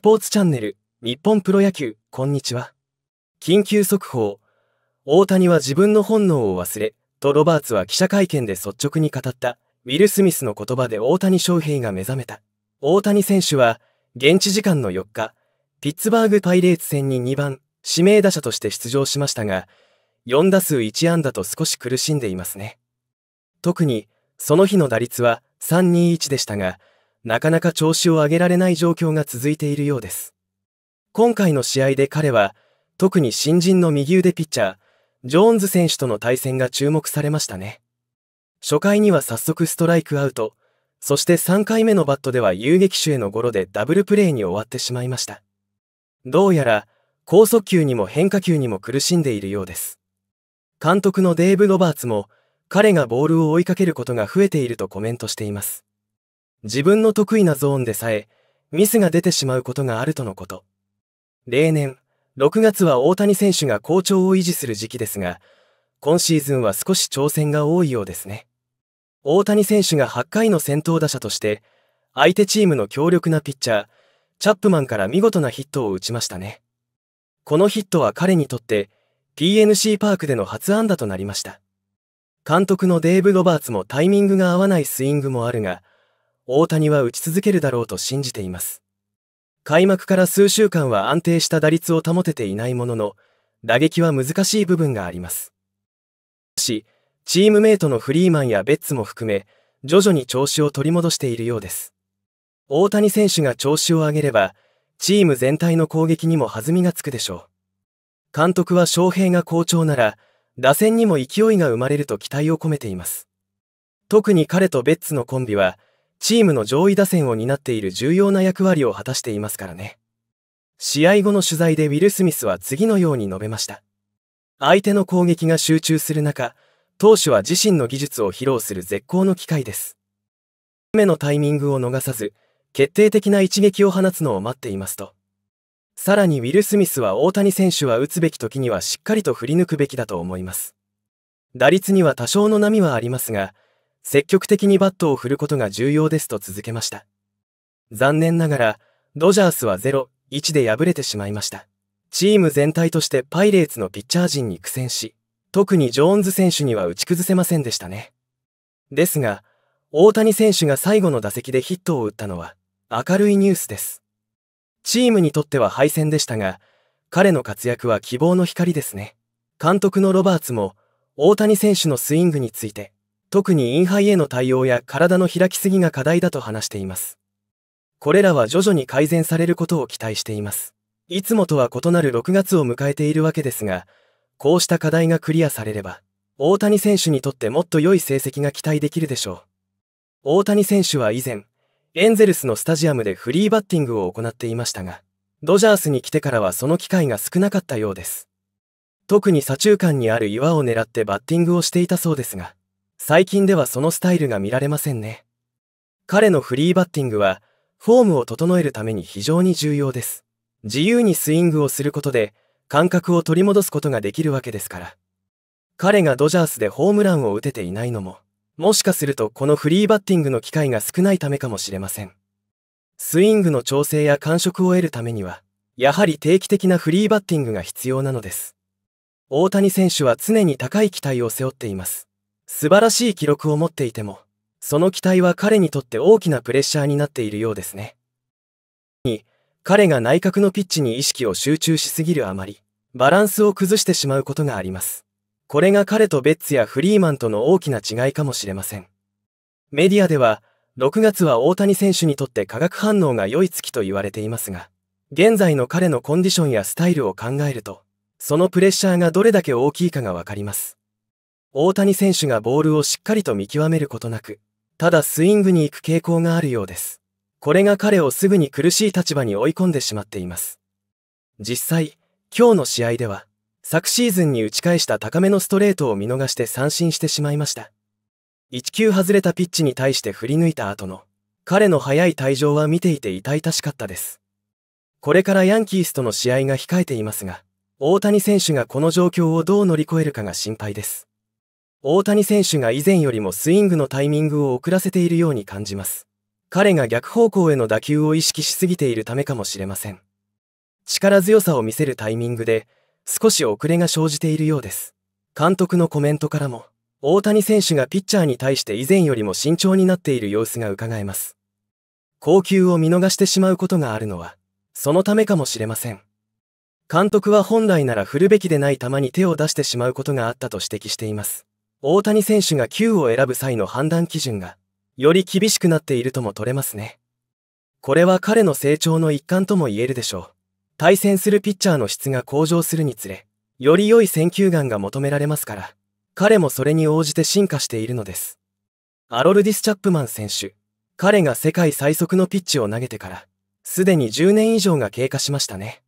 スポーツチャンネル日本プロ野球こんにちは緊急速報大谷は自分の本能を忘れとロバーツは記者会見で率直に語ったウィル・スミスの言葉で大谷翔平が目覚めた大谷選手は現地時間の4日ピッツバーグパイレーツ戦に2番指名打者として出場しましたが4打数1安打と少し苦しんでいますね特にその日の打率は321でしたがなかなか調子を上げられない状況が続いているようです。今回の試合で彼は、特に新人の右腕ピッチャー、ジョーンズ選手との対戦が注目されましたね。初回には早速ストライクアウト、そして3回目のバットでは遊撃手へのゴロでダブルプレーに終わってしまいました。どうやら、高速球にも変化球にも苦しんでいるようです。監督のデーブ・ロバーツも、彼がボールを追いかけることが増えているとコメントしています。自分の得意なゾーンでさえ、ミスが出てしまうことがあるとのこと。例年、6月は大谷選手が好調を維持する時期ですが、今シーズンは少し挑戦が多いようですね。大谷選手が8回の先頭打者として、相手チームの強力なピッチャー、チャップマンから見事なヒットを打ちましたね。このヒットは彼にとって、t n c パークでの初安打となりました。監督のデーブ・ロバーツもタイミングが合わないスイングもあるが、大谷は打ち続けるだろうと信じています。開幕から数週間は安定した打率を保てていないものの、打撃は難しい部分があります。し、チームメイトのフリーマンやベッツも含め、徐々に調子を取り戻しているようです。大谷選手が調子を上げれば、チーム全体の攻撃にも弾みがつくでしょう。監督は翔平が好調なら、打線にも勢いが生まれると期待を込めています。特に彼とベッツのコンビは、チームの上位打線を担っている重要な役割を果たしていますからね。試合後の取材でウィル・スミスは次のように述べました。相手の攻撃が集中する中、投手は自身の技術を披露する絶好の機会です。目のタイミングを逃さず、決定的な一撃を放つのを待っていますと。さらにウィル・スミスは大谷選手は打つべき時にはしっかりと振り抜くべきだと思います。打率には多少の波はありますが、積極的にバットを振ることが重要ですと続けました。残念ながら、ドジャースは0、1で敗れてしまいました。チーム全体としてパイレーツのピッチャー陣に苦戦し、特にジョーンズ選手には打ち崩せませんでしたね。ですが、大谷選手が最後の打席でヒットを打ったのは、明るいニュースです。チームにとっては敗戦でしたが、彼の活躍は希望の光ですね。監督のロバーツも、大谷選手のスイングについて、特にインハイへの対応や体の開きすぎが課題だと話しています。これらは徐々に改善されることを期待しています。いつもとは異なる6月を迎えているわけですが、こうした課題がクリアされれば、大谷選手にとってもっと良い成績が期待できるでしょう。大谷選手は以前、エンゼルスのスタジアムでフリーバッティングを行っていましたが、ドジャースに来てからはその機会が少なかったようです。特に左中間にある岩を狙ってバッティングをしていたそうですが、最近ではそのスタイルが見られませんね。彼のフリーバッティングは、フォームを整えるために非常に重要です。自由にスイングをすることで、感覚を取り戻すことができるわけですから。彼がドジャースでホームランを打てていないのも、もしかするとこのフリーバッティングの機会が少ないためかもしれません。スイングの調整や感触を得るためには、やはり定期的なフリーバッティングが必要なのです。大谷選手は常に高い期待を背負っています。素晴らしい記録を持っていても、その期待は彼にとって大きなプレッシャーになっているようですね。に、彼が内角のピッチに意識を集中しすぎるあまり、バランスを崩してしまうことがあります。これが彼とベッツやフリーマンとの大きな違いかもしれません。メディアでは、6月は大谷選手にとって化学反応が良い月と言われていますが、現在の彼のコンディションやスタイルを考えると、そのプレッシャーがどれだけ大きいかがわかります。大谷選手がボールをしっかりと見極めることなく、ただスイングに行く傾向があるようです。これが彼をすぐに苦しい立場に追い込んでしまっています。実際、今日の試合では、昨シーズンに打ち返した高めのストレートを見逃して三振してしまいました。1球外れたピッチに対して振り抜いた後の、彼の速い退場は見ていて痛々しかったです。これからヤンキースとの試合が控えていますが、大谷選手がこの状況をどう乗り越えるかが心配です。大谷選手が以前よりもスイングのタイミングを遅らせているように感じます。彼が逆方向への打球を意識しすぎているためかもしれません。力強さを見せるタイミングで少し遅れが生じているようです。監督のコメントからも、大谷選手がピッチャーに対して以前よりも慎重になっている様子が伺えます。高級を見逃してしまうことがあるのは、そのためかもしれません。監督は本来なら振るべきでない球に手を出してしまうことがあったと指摘しています。大谷選手が球を選ぶ際の判断基準が、より厳しくなっているとも取れますね。これは彼の成長の一環とも言えるでしょう。対戦するピッチャーの質が向上するにつれ、より良い選球眼が求められますから、彼もそれに応じて進化しているのです。アロルディス・チャップマン選手、彼が世界最速のピッチを投げてから、すでに10年以上が経過しましたね。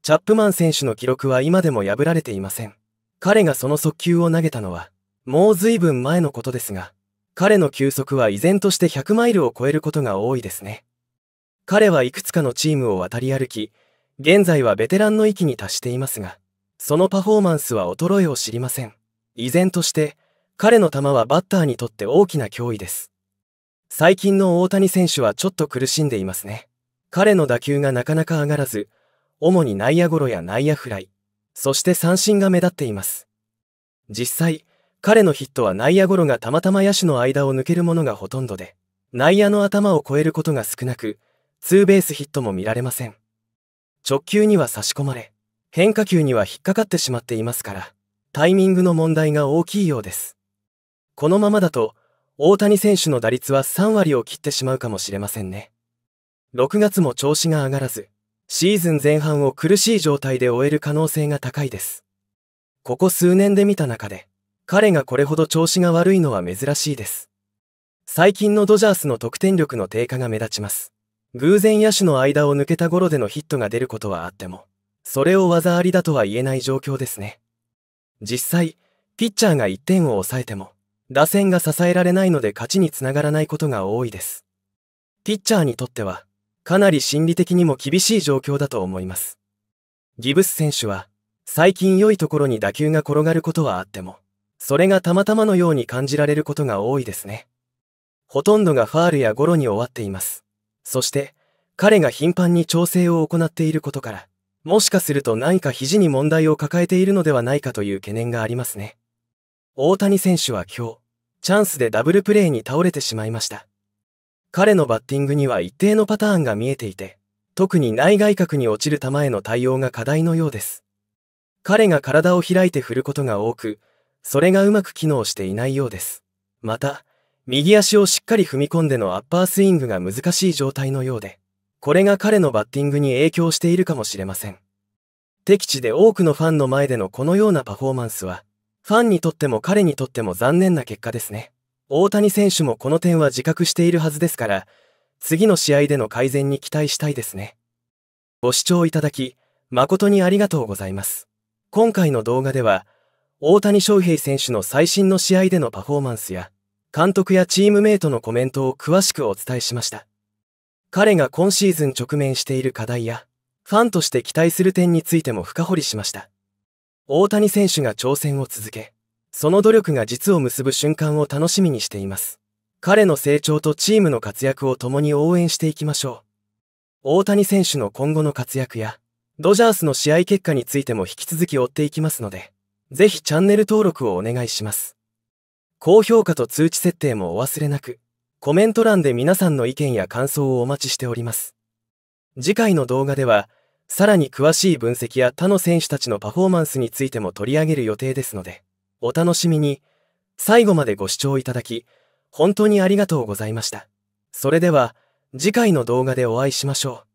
チャップマン選手の記録は今でも破られていません。彼がその速球を投げたのは、もう随分前のことですが、彼の球速は依然として100マイルを超えることが多いですね。彼はいくつかのチームを渡り歩き、現在はベテランの域に達していますが、そのパフォーマンスは衰えを知りません。依然として、彼の球はバッターにとって大きな脅威です。最近の大谷選手はちょっと苦しんでいますね。彼の打球がなかなか上がらず、主に内野ゴロや内野フライ、そして三振が目立っています。実際、彼のヒットは内野ゴロがたまたま野手の間を抜けるものがほとんどで、内野の頭を越えることが少なく、ツーベースヒットも見られません。直球には差し込まれ、変化球には引っかかってしまっていますから、タイミングの問題が大きいようです。このままだと、大谷選手の打率は3割を切ってしまうかもしれませんね。6月も調子が上がらず、シーズン前半を苦しい状態で終える可能性が高いです。ここ数年で見た中で、彼がこれほど調子が悪いのは珍しいです。最近のドジャースの得点力の低下が目立ちます。偶然野手の間を抜けた頃でのヒットが出ることはあっても、それを技ありだとは言えない状況ですね。実際、ピッチャーが1点を抑えても、打線が支えられないので勝ちにつながらないことが多いです。ピッチャーにとっては、かなり心理的にも厳しい状況だと思います。ギブス選手は、最近良いところに打球が転がることはあっても、それがたまたまのように感じられることが多いですね。ほとんどがファールやゴロに終わっています。そして、彼が頻繁に調整を行っていることから、もしかすると何か肘に問題を抱えているのではないかという懸念がありますね。大谷選手は今日、チャンスでダブルプレーに倒れてしまいました。彼のバッティングには一定のパターンが見えていて、特に内外角に落ちる球への対応が課題のようです。彼が体を開いて振ることが多く、それがうまく機能していないようです。また、右足をしっかり踏み込んでのアッパースイングが難しい状態のようで、これが彼のバッティングに影響しているかもしれません。敵地で多くのファンの前でのこのようなパフォーマンスは、ファンにとっても彼にとっても残念な結果ですね。大谷選手もこの点は自覚しているはずですから、次の試合での改善に期待したいですね。ご視聴いただき、誠にありがとうございます。今回の動画では、大谷翔平選手の最新の試合でのパフォーマンスや、監督やチームメイトのコメントを詳しくお伝えしました。彼が今シーズン直面している課題や、ファンとして期待する点についても深掘りしました。大谷選手が挑戦を続け、その努力が実を結ぶ瞬間を楽しみにしています。彼の成長とチームの活躍を共に応援していきましょう。大谷選手の今後の活躍や、ドジャースの試合結果についても引き続き追っていきますので。ぜひチャンネル登録をお願いします。高評価と通知設定もお忘れなく、コメント欄で皆さんの意見や感想をお待ちしております。次回の動画では、さらに詳しい分析や他の選手たちのパフォーマンスについても取り上げる予定ですので、お楽しみに、最後までご視聴いただき、本当にありがとうございました。それでは、次回の動画でお会いしましょう。